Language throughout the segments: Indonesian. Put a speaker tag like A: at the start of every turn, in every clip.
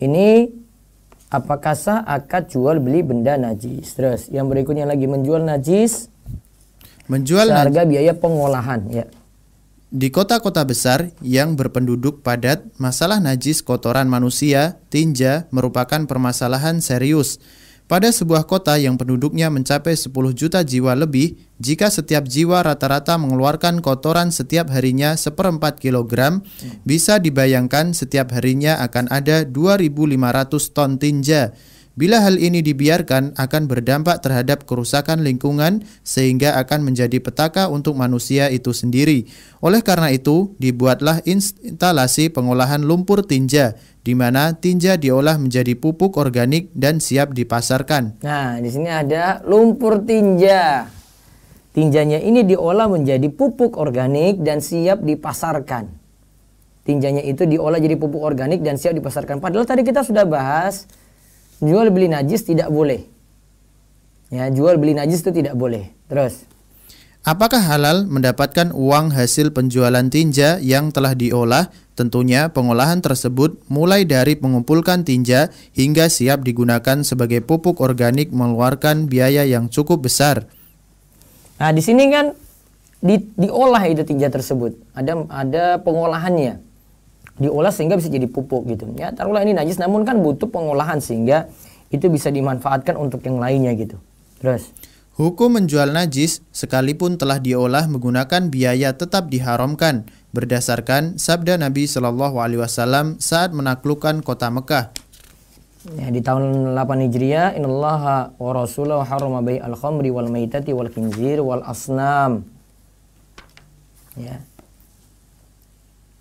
A: Ini apakah sah akad jual beli benda najis? Terus yang berikutnya lagi menjual najis. Menjual harga biaya pengolahan ya.
B: Di kota-kota besar yang berpenduduk padat, masalah najis kotoran manusia, tinja merupakan permasalahan serius pada sebuah kota yang penduduknya mencapai 10 juta jiwa lebih, jika setiap jiwa rata-rata mengeluarkan kotoran setiap harinya seperempat kilogram, bisa dibayangkan setiap harinya akan ada 2.500 ton tinja. Bila hal ini dibiarkan, akan berdampak terhadap kerusakan lingkungan sehingga akan menjadi petaka untuk manusia itu sendiri. Oleh karena itu, dibuatlah instalasi pengolahan lumpur tinja di mana tinja diolah menjadi pupuk organik dan siap dipasarkan.
A: Nah, di sini ada lumpur tinja. Tinjanya ini diolah menjadi pupuk organik dan siap dipasarkan. Tinjanya itu diolah jadi pupuk organik dan siap dipasarkan. Padahal tadi kita sudah bahas jual beli najis tidak boleh. Ya, jual beli najis itu tidak boleh. Terus
B: Apakah halal mendapatkan uang hasil penjualan tinja yang telah diolah? Tentunya pengolahan tersebut mulai dari mengumpulkan tinja hingga siap digunakan sebagai pupuk organik mengeluarkan
A: biaya yang cukup besar. Nah, di sini kan di, diolah itu tinja tersebut. Ada ada pengolahannya. Diolah sehingga bisa jadi pupuk gitu. Ya, taruhlah ini najis namun kan butuh pengolahan sehingga itu bisa dimanfaatkan untuk yang lainnya gitu. Terus Hukum menjual najis
B: sekalipun telah diolah
A: menggunakan biaya
B: tetap diharamkan berdasarkan sabda Nabi Shallallahu Alaihi Wasallam saat menaklukkan
A: kota Mekah. Ya, di tahun 8 Hijriah, Inallah wa Rasulahu harrama bai al khamri wal maitati wal kinzir wal asnam. Ya.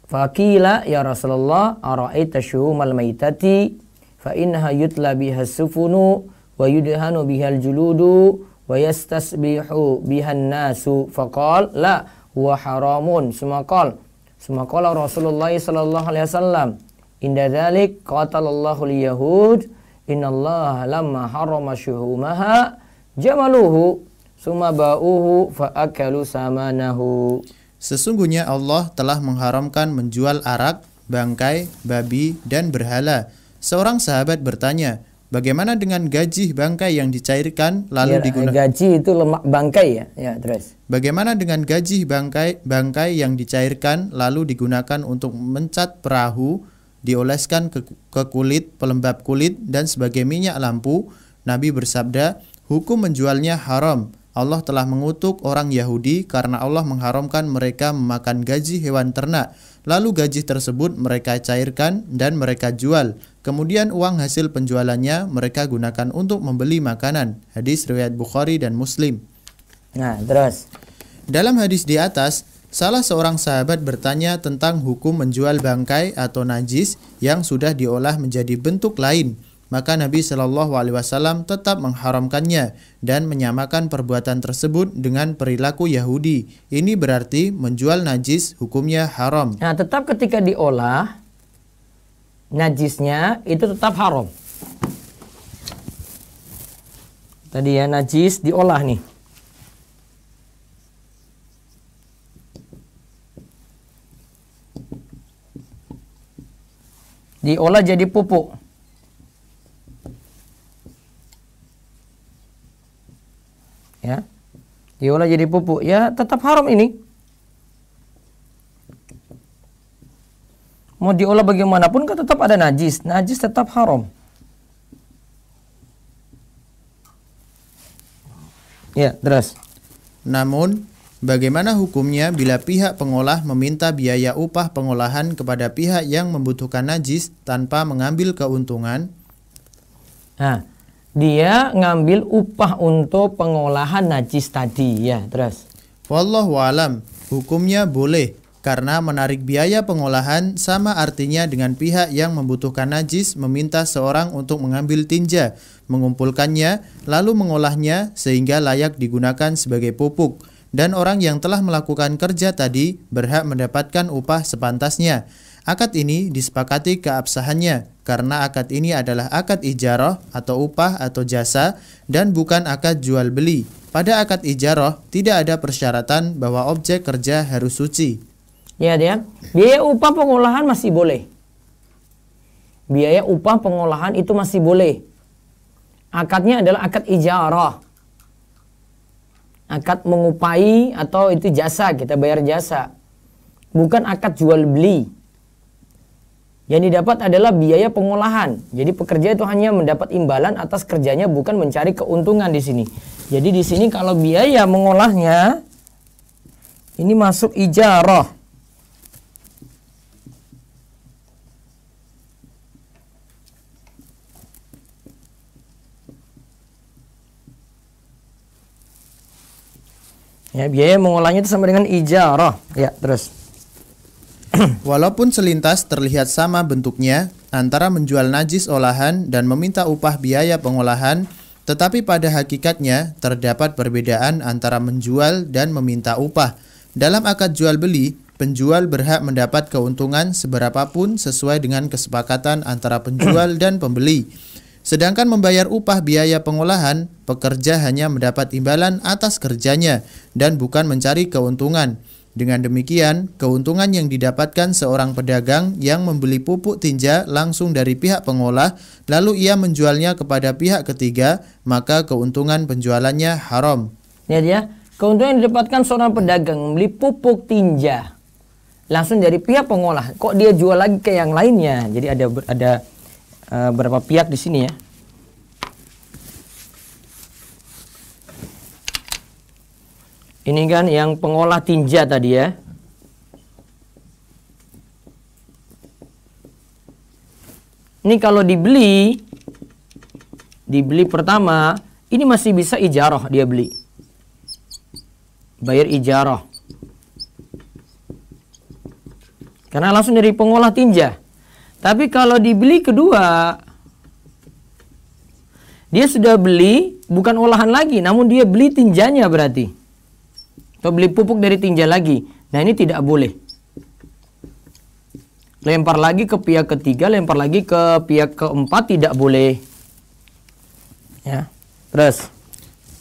A: Fakila ya Rasulullah araita syuhumal maitati fa innaha yutla biha sufunu wa yudhanu al juludu فقال لا هو حرام ثم قال ثم قال رسول الله صلى الله عليه وسلم إن ذلك قتل الله اليهود إن الله لما حرم شهومها جملوه ثم fa akalu samanahu
B: Sesungguhnya Allah telah mengharamkan menjual arak, bangkai, babi, dan berhala. Seorang sahabat bertanya, Bagaimana dengan gaji bangkai yang dicairkan lalu ya, digunakan?
A: Gaji itu lemak bangkai ya, ya
B: terus. Bagaimana dengan gaji bangkai bangkai yang dicairkan lalu digunakan untuk mencat perahu, dioleskan ke, ke kulit, pelembab kulit dan sebagai minyak lampu? Nabi bersabda, hukum menjualnya haram. Allah telah mengutuk orang Yahudi karena Allah mengharamkan mereka memakan gaji hewan ternak Lalu gaji tersebut mereka cairkan dan mereka jual. Kemudian uang hasil penjualannya mereka gunakan untuk membeli makanan. Hadis riwayat Bukhari dan Muslim. Nah, terus. Dalam hadis di atas, salah seorang sahabat bertanya tentang hukum menjual bangkai atau najis yang sudah diolah menjadi bentuk lain maka Nabi Shallallahu Alaihi Wasallam tetap mengharamkannya dan menyamakan perbuatan tersebut dengan perilaku Yahudi. Ini berarti menjual
A: najis hukumnya haram. Nah, tetap ketika diolah najisnya itu tetap haram. Tadi ya najis diolah nih. Diolah jadi pupuk. Diolah jadi pupuk, ya tetap haram ini. Mau diolah bagaimanapun kan tetap ada najis. Najis tetap haram.
B: Ya, terus. Namun, Bagaimana hukumnya bila pihak pengolah meminta biaya upah pengolahan kepada pihak yang membutuhkan najis tanpa
A: mengambil keuntungan? Nah, dia ngambil upah untuk pengolahan najis tadi ya terus wallahu alam hukumnya
B: boleh karena menarik biaya pengolahan sama artinya dengan pihak yang membutuhkan najis meminta seorang untuk mengambil tinja mengumpulkannya lalu mengolahnya sehingga layak digunakan sebagai pupuk dan orang yang telah melakukan kerja tadi berhak mendapatkan upah sepantasnya Akad ini disepakati keabsahannya karena akad ini adalah akad ijarah atau upah atau jasa dan bukan akad jual beli. Pada akad ijarah tidak ada persyaratan bahwa objek kerja harus
A: suci. Ya, dia biaya upah pengolahan masih boleh. Biaya upah pengolahan itu masih boleh. Akadnya adalah akad ijarah. Akad mengupai atau itu jasa, kita bayar jasa. Bukan akad jual beli. Yang didapat adalah biaya pengolahan. Jadi pekerja itu hanya mendapat imbalan atas kerjanya bukan mencari keuntungan di sini. Jadi di sini kalau biaya mengolahnya ini masuk ijarah. Ya, biaya mengolahnya itu sama dengan ijarah.
B: Ya, terus. Walaupun selintas terlihat sama bentuknya antara menjual najis olahan dan meminta upah biaya pengolahan, tetapi pada hakikatnya terdapat perbedaan antara menjual dan meminta upah. Dalam akad jual beli, penjual berhak mendapat keuntungan seberapapun sesuai dengan kesepakatan antara penjual dan pembeli. Sedangkan membayar upah biaya pengolahan, pekerja hanya mendapat imbalan atas kerjanya dan bukan mencari keuntungan. Dengan demikian, keuntungan yang didapatkan seorang pedagang yang membeli pupuk tinja langsung dari pihak pengolah, lalu ia menjualnya kepada pihak ketiga, maka keuntungan
A: penjualannya haram. Lihat ya, keuntungan yang didapatkan seorang pedagang membeli pupuk tinja langsung dari pihak pengolah. Kok dia jual lagi ke yang lainnya? Jadi ada ada uh, eh, berapa pihak di sini ya? Ini kan yang pengolah tinja tadi ya. Ini kalau dibeli, dibeli pertama, ini masih bisa ijaroh dia beli. Bayar ijaroh. Karena langsung dari pengolah tinja. Tapi kalau dibeli kedua, dia sudah beli bukan olahan lagi, namun dia beli tinjanya berarti atau beli pupuk dari tinja lagi. Nah, ini tidak boleh. Lempar lagi ke pihak ketiga, lempar lagi ke pihak keempat tidak boleh. Ya. Terus.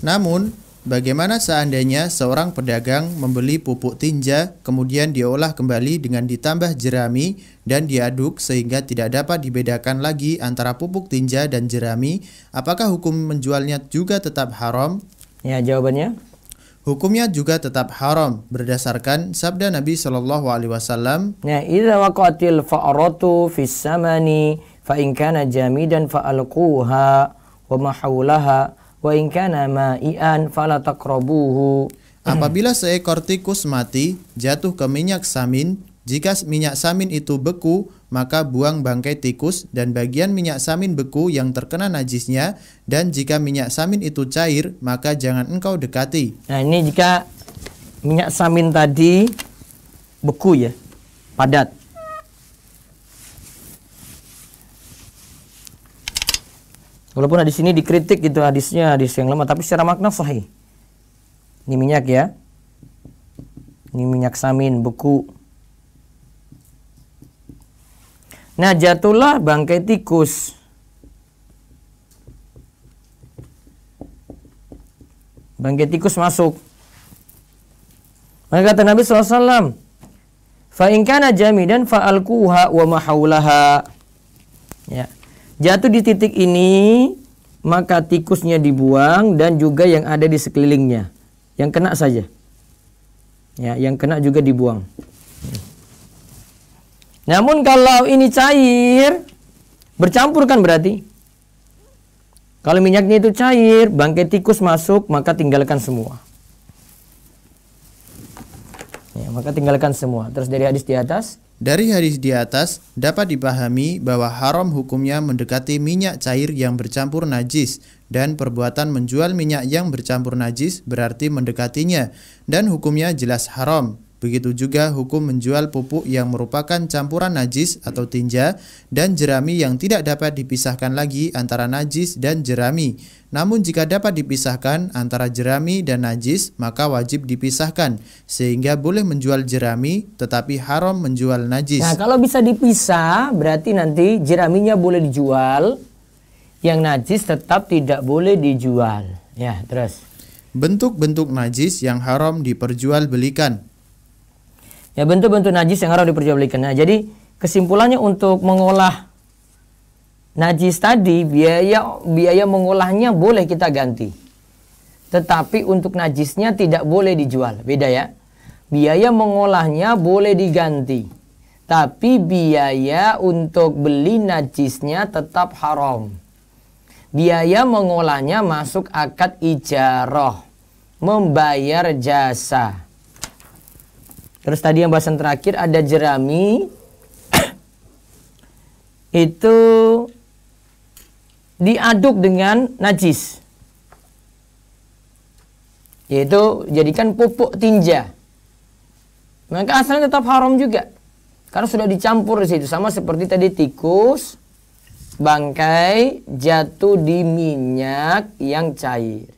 B: Namun, bagaimana seandainya seorang pedagang membeli pupuk tinja kemudian diolah kembali dengan ditambah jerami dan diaduk sehingga tidak dapat dibedakan lagi antara pupuk tinja dan jerami? Apakah hukum menjualnya juga tetap haram? Ya, jawabannya Hukumnya juga tetap haram berdasarkan sabda Nabi
A: Shallallahu Alaihi Wasallam. Ya, waqatil fa'aratu fi samani fa in kana jamidan alquha wa mahawlaha wa in kana ma'ian fala taqrabuhu. Apabila seekor tikus mati jatuh
B: ke minyak samin, jika minyak samin itu beku, maka buang bangkai tikus dan bagian minyak samin beku yang terkena najisnya dan jika minyak samin itu cair maka jangan engkau dekati. Nah, ini jika minyak samin tadi
A: beku ya, padat. Walaupun di sini dikritik gitu hadisnya, hadis yang lemah tapi secara makna sahih. Ini minyak ya. Ini minyak samin beku Nah jatuhlah bangkai tikus. Bangkai tikus masuk. Maka kata Nabi SAW, Fa'inkana jamidan fa'alkuha wa mahaulaha. Ya. Jatuh di titik ini, maka tikusnya dibuang dan juga yang ada di sekelilingnya. Yang kena saja. Ya, yang kena juga dibuang. Namun kalau ini cair, bercampur kan berarti. Kalau minyaknya itu cair, bangkai tikus masuk, maka tinggalkan semua. Ya, maka tinggalkan
B: semua. Terus dari hadis di atas. Dari hadis di atas dapat dipahami bahwa haram hukumnya mendekati minyak cair yang bercampur najis dan perbuatan menjual minyak yang bercampur najis berarti mendekatinya dan hukumnya jelas haram Begitu juga hukum menjual pupuk yang merupakan campuran najis atau tinja dan jerami yang tidak dapat dipisahkan lagi antara najis dan jerami. Namun jika dapat dipisahkan antara jerami dan najis, maka wajib dipisahkan sehingga boleh menjual jerami
A: tetapi haram menjual najis. Nah, kalau bisa dipisah berarti nanti jeraminya boleh dijual, yang najis tetap tidak boleh dijual. Ya,
B: terus. Bentuk-bentuk najis yang haram diperjualbelikan
A: ya bentuk-bentuk najis yang harus diperjualbelikan. Nah, jadi kesimpulannya untuk mengolah najis tadi biaya biaya mengolahnya boleh kita ganti. Tetapi untuk najisnya tidak boleh dijual. Beda ya. Biaya mengolahnya boleh diganti. Tapi biaya untuk beli najisnya tetap haram. Biaya mengolahnya masuk akad ijaroh. Membayar jasa. Terus tadi yang bahasan terakhir ada jerami itu diaduk dengan najis yaitu jadikan pupuk tinja maka asalnya tetap haram juga karena sudah dicampur di situ sama seperti tadi tikus bangkai jatuh di minyak yang cair